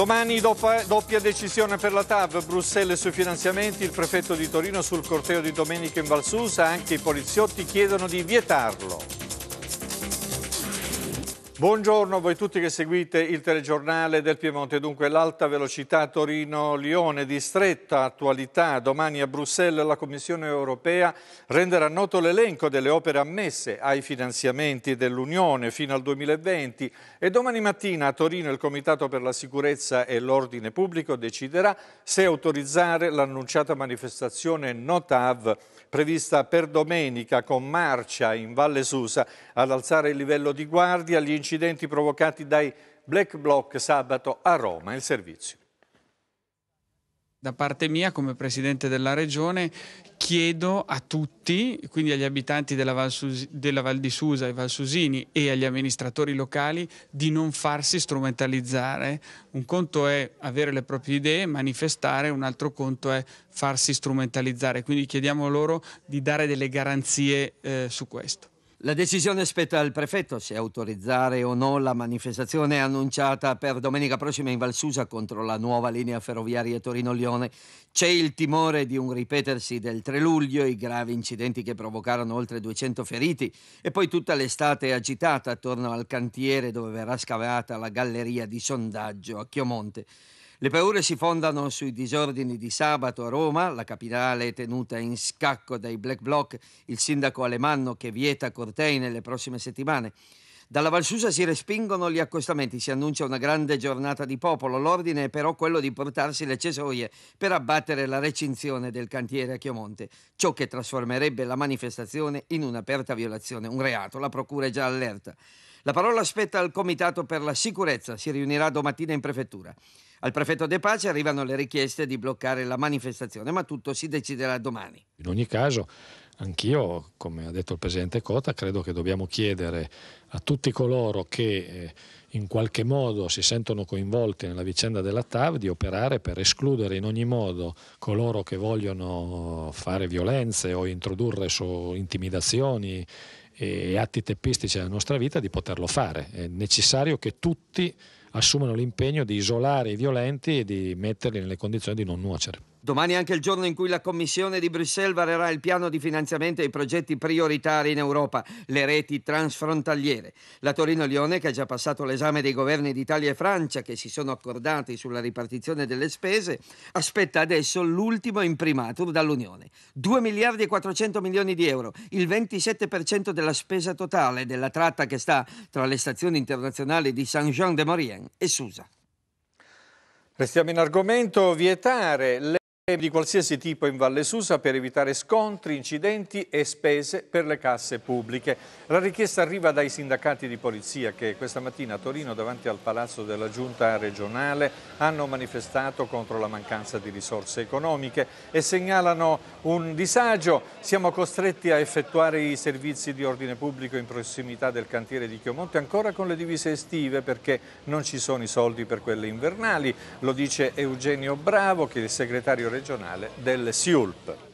Domani doppia decisione per la TAV, Bruxelles sui finanziamenti, il prefetto di Torino sul corteo di domenica in Valsusa, anche i poliziotti chiedono di vietarlo. Buongiorno a voi tutti che seguite il telegiornale del Piemonte. Dunque l'alta velocità Torino-Lione di stretta attualità. Domani a Bruxelles la Commissione europea renderà noto l'elenco delle opere ammesse ai finanziamenti dell'Unione fino al 2020 e domani mattina a Torino il Comitato per la sicurezza e l'ordine pubblico deciderà se autorizzare l'annunciata manifestazione NOTAV prevista per domenica con marcia in Valle Susa ad alzare il livello di guardia. Gli incidenti provocati dai black bloc sabato a Roma. Il servizio. Da parte mia, come Presidente della Regione, chiedo a tutti, quindi agli abitanti della Val, Susi, della Val, di Susa, ai Valsusini e agli amministratori locali, di non farsi strumentalizzare. Un conto è avere le proprie idee, manifestare, un altro conto è farsi strumentalizzare. Quindi chiediamo loro di dare delle garanzie eh, su questo. La decisione spetta al prefetto se autorizzare o no la manifestazione annunciata per domenica prossima in Valsusa contro la nuova linea ferroviaria Torino-Lione. C'è il timore di un ripetersi del 3 luglio, i gravi incidenti che provocarono oltre 200 feriti e poi tutta l'estate agitata attorno al cantiere dove verrà scavata la galleria di sondaggio a Chiomonte. Le paure si fondano sui disordini di sabato a Roma, la capitale tenuta in scacco dai black bloc, il sindaco Alemanno che vieta cortei nelle prossime settimane. Dalla Valsusa si respingono gli accostamenti, si annuncia una grande giornata di popolo. L'ordine è però quello di portarsi le cesoie per abbattere la recinzione del cantiere a Chiomonte, ciò che trasformerebbe la manifestazione in un'aperta violazione, un reato. La procura è già allerta. La parola spetta al Comitato per la Sicurezza, si riunirà domattina in prefettura. Al prefetto De Pace arrivano le richieste di bloccare la manifestazione, ma tutto si deciderà domani. In ogni caso, anch'io, come ha detto il presidente Cota, credo che dobbiamo chiedere a tutti coloro che eh, in qualche modo si sentono coinvolti nella vicenda della TAV di operare per escludere in ogni modo coloro che vogliono fare violenze o introdurre intimidazioni e atti tempistici della nostra vita di poterlo fare. È necessario che tutti assumono l'impegno di isolare i violenti e di metterli nelle condizioni di non nuocere. Domani è anche il giorno in cui la Commissione di Bruxelles varerà il piano di finanziamento ai progetti prioritari in Europa, le reti transfrontaliere. La Torino-Lione, che ha già passato l'esame dei governi d'Italia e Francia, che si sono accordati sulla ripartizione delle spese, aspetta adesso l'ultimo imprimatur dall'Unione. 2 miliardi e 400 milioni di euro, il 27% della spesa totale della tratta che sta tra le stazioni internazionali di Saint-Jean-de-Maurienne Belen e Susa. Restiamo in argomento vietare le di qualsiasi tipo in Valle Susa per evitare scontri, incidenti e spese per le casse pubbliche. La richiesta arriva dai sindacati di polizia che questa mattina a Torino davanti al palazzo della giunta regionale hanno manifestato contro la mancanza di risorse economiche e segnalano un disagio. Siamo costretti a effettuare i servizi di ordine pubblico in prossimità del cantiere di Chiomonte ancora con le divise estive perché non ci sono i soldi per quelle invernali. Lo dice Eugenio Bravo che è il segretario regionale regionale del SIULP.